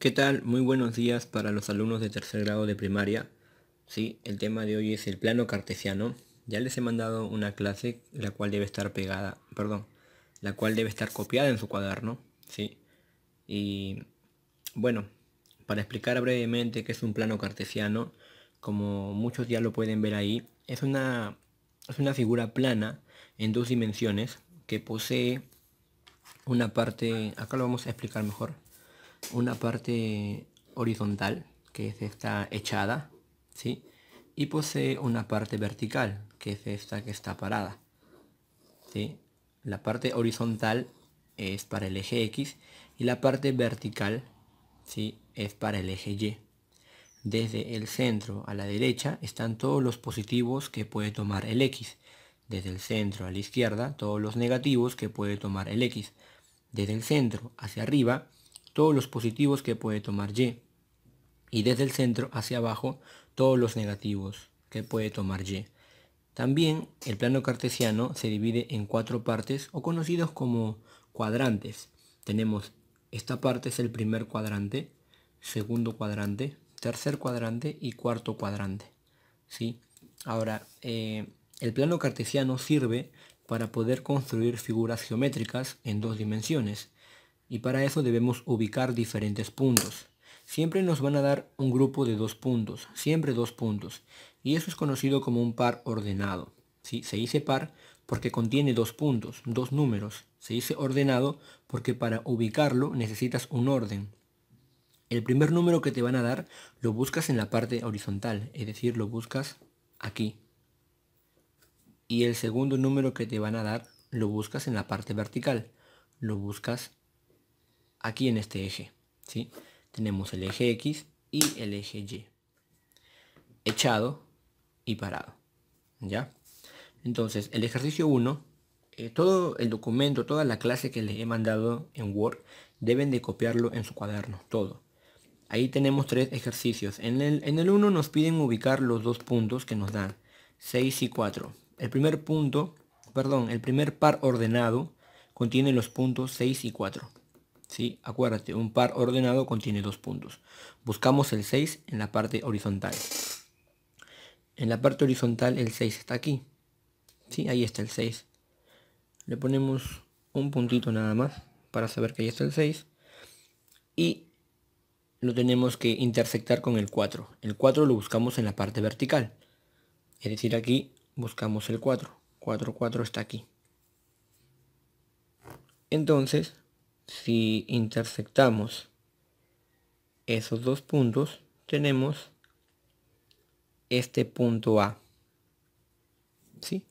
¿Qué tal? Muy buenos días para los alumnos de tercer grado de primaria. Sí, el tema de hoy es el plano cartesiano. Ya les he mandado una clase la cual debe estar pegada, perdón, la cual debe estar copiada en su cuaderno, ¿sí? Y bueno, para explicar brevemente qué es un plano cartesiano, como muchos ya lo pueden ver ahí, es una, es una figura plana en dos dimensiones que posee una parte, acá lo vamos a explicar mejor, una parte horizontal, que es esta echada, ¿sí? Y posee una parte vertical, que es esta que está parada, La parte horizontal es para el eje X y la parte vertical, ¿sí? Es para el eje Y. Desde el centro a la derecha están todos los positivos que puede tomar el X. Desde el centro a la izquierda, todos los negativos que puede tomar el X. Desde el centro hacia arriba, todos los positivos que puede tomar Y. Y desde el centro hacia abajo todos los negativos que puede tomar Y. También el plano cartesiano se divide en cuatro partes o conocidos como cuadrantes. Tenemos esta parte es el primer cuadrante, segundo cuadrante, tercer cuadrante y cuarto cuadrante. Ahora, eh, el plano cartesiano sirve para poder construir figuras geométricas en dos dimensiones y para eso debemos ubicar diferentes puntos. Siempre nos van a dar un grupo de dos puntos, siempre dos puntos, y eso es conocido como un par ordenado. Si Se dice par porque contiene dos puntos, dos números. Se dice ordenado porque para ubicarlo necesitas un orden. El primer número que te van a dar lo buscas en la parte horizontal, es decir, lo buscas aquí. Y el segundo número que te van a dar lo buscas en la parte vertical, lo buscas aquí en este eje. ¿sí? Tenemos el eje X y el eje Y. Echado y parado. ¿Ya? Entonces, el ejercicio 1, eh, todo el documento, toda la clase que les he mandado en Word, deben de copiarlo en su cuaderno, todo. Ahí tenemos tres ejercicios. En el, en el 1 nos piden ubicar los dos puntos que nos dan, 6 y 4. El primer punto, perdón, el primer par ordenado contiene los puntos 6 y 4. ¿sí? Acuérdate, un par ordenado contiene dos puntos. Buscamos el 6 en la parte horizontal. En la parte horizontal el 6 está aquí. ¿sí? Ahí está el 6. Le ponemos un puntito nada más para saber que ahí está el 6. Y lo tenemos que intersectar con el 4. El 4 lo buscamos en la parte vertical. Es decir, aquí buscamos el 4. 4, 4 está aquí. Entonces, si intersectamos esos dos puntos, tenemos este punto A. ¿Sí?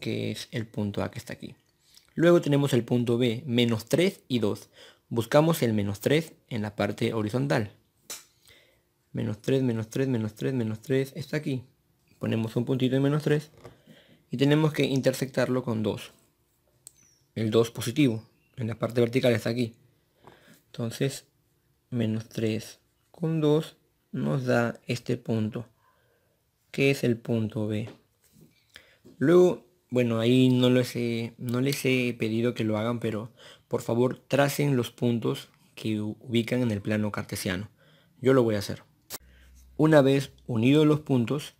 Que es el punto A que está aquí. Luego tenemos el punto B, menos 3 y 2. Buscamos el menos 3 en la parte horizontal. Menos 3, menos 3, menos 3, menos 3, está aquí. Ponemos un puntito en menos 3 y tenemos que intersectarlo con 2. El 2 positivo, en la parte vertical está aquí. Entonces, menos 3 con 2 nos da este punto, que es el punto B. Luego, bueno, ahí no, les he, no les he pedido que lo hagan, pero por favor tracen los puntos que ubican en el plano cartesiano. Yo lo voy a hacer. Una vez unidos los puntos,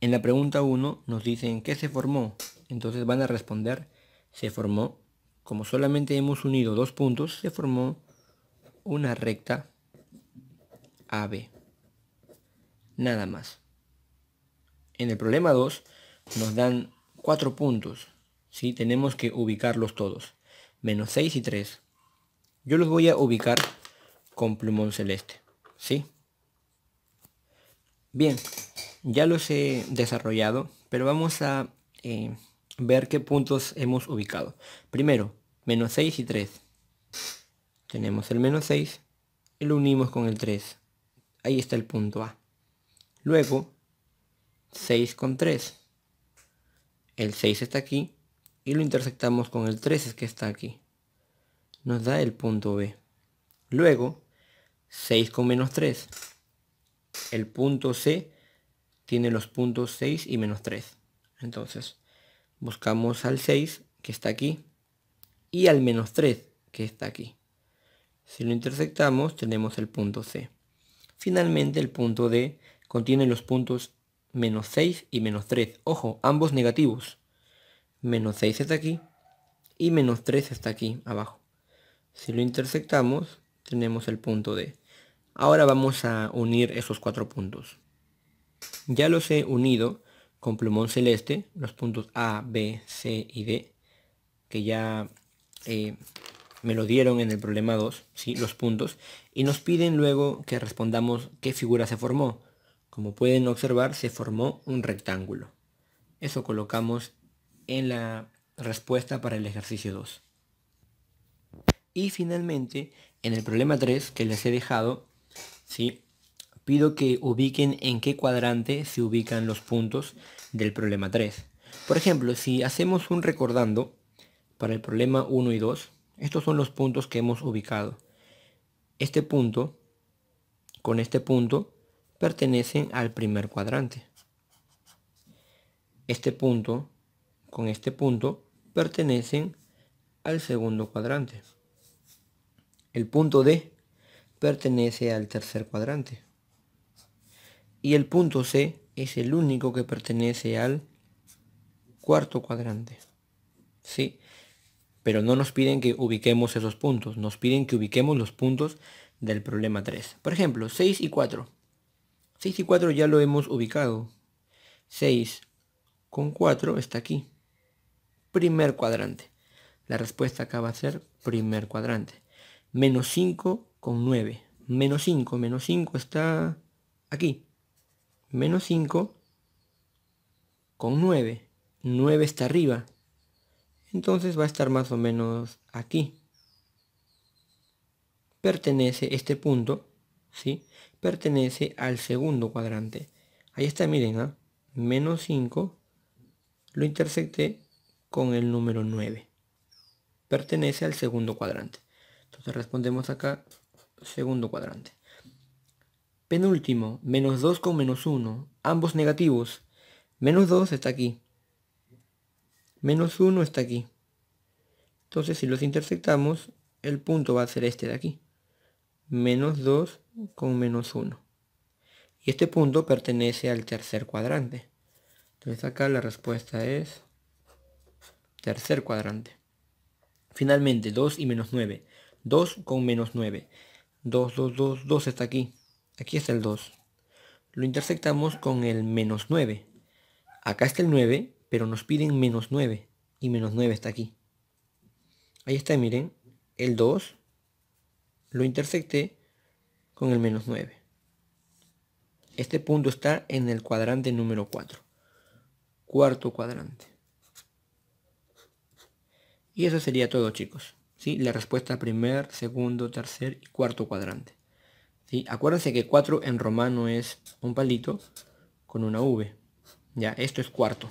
en la pregunta 1 nos dicen ¿qué se formó? Entonces van a responder, se formó como solamente hemos unido dos puntos, se formó una recta AB. Nada más. En el problema 2 nos dan cuatro puntos. ¿sí? Tenemos que ubicarlos todos. Menos 6 y 3. Yo los voy a ubicar con plumón celeste. ¿sí? Bien, ya los he desarrollado, pero vamos a eh, ver qué puntos hemos ubicado. Primero, menos 6 y 3. Tenemos el menos 6 y lo unimos con el 3. Ahí está el punto A. Luego, 6 con 3. El 6 está aquí y lo intersectamos con el 3 que está aquí. Nos da el punto B. Luego, 6 con menos 3. El punto C tiene los puntos 6 y menos 3. Entonces, buscamos al 6 que está aquí y al menos 3 que está aquí. Si lo intersectamos tenemos el punto C. Finalmente el punto D contiene los puntos menos 6 y menos 3. Ojo, ambos negativos. Menos 6 está aquí y menos 3 está aquí abajo. Si lo intersectamos tenemos el punto D. Ahora vamos a unir esos cuatro puntos. Ya los he unido con plumón celeste, los puntos A, B, C y D, que ya eh, me lo dieron en el problema 2, ¿sí? los puntos, y nos piden luego que respondamos qué figura se formó. Como pueden observar, se formó un rectángulo. Eso colocamos en la respuesta para el ejercicio 2. Y finalmente, en el problema 3 que les he dejado, ¿sí? pido que ubiquen en qué cuadrante se ubican los puntos del problema 3. Por ejemplo, si hacemos un recordando para el problema 1 y 2, estos son los puntos que hemos ubicado. Este punto con este punto pertenecen al primer cuadrante. Este punto con este punto pertenecen al segundo cuadrante. El punto D pertenece al tercer cuadrante y el punto C es el único que pertenece al cuarto cuadrante. ¿Sí? Pero no nos piden que ubiquemos esos puntos, nos piden que ubiquemos los puntos del problema 3. Por ejemplo, 6 y 4. 6 y 4 ya lo hemos ubicado. 6 con 4 está aquí. Primer cuadrante. La respuesta acá va a ser primer cuadrante. Menos 5 con 9. Menos 5, menos 5 está aquí menos 5 con 9. 9 está arriba. Entonces va a estar más o menos aquí. Pertenece este punto, ¿sí? Pertenece al segundo cuadrante. Ahí está, miren, ¿ah? Menos 5 lo intersecté con el número 9. Pertenece al segundo cuadrante. Entonces respondemos acá segundo cuadrante. Penúltimo, menos 2 con menos 1, ambos negativos. Menos 2 está aquí. Menos 1 está aquí. Entonces si los intersectamos, el punto va a ser este de aquí. Menos 2 con menos 1. Y este punto pertenece al tercer cuadrante. Entonces acá la respuesta es tercer cuadrante. Finalmente, 2 y menos 9. 2 con menos 9. 2, 2, 2, 2 está aquí. Aquí está el 2. Lo intersectamos con el menos 9. Acá está el 9, pero nos piden menos 9. Y menos 9 está aquí. Ahí está, miren. El 2 lo intersecté con el menos 9. Este punto está en el cuadrante número 4. Cuarto cuadrante. Y eso sería todo, chicos. La respuesta primer, segundo, tercer y cuarto cuadrante. Acuérdense que 4 en romano es un palito con una V. Ya, esto es cuarto.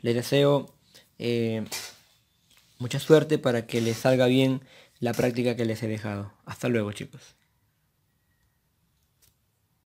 Les deseo eh, mucha suerte para que les salga bien la práctica que les he dejado. Hasta luego chicos.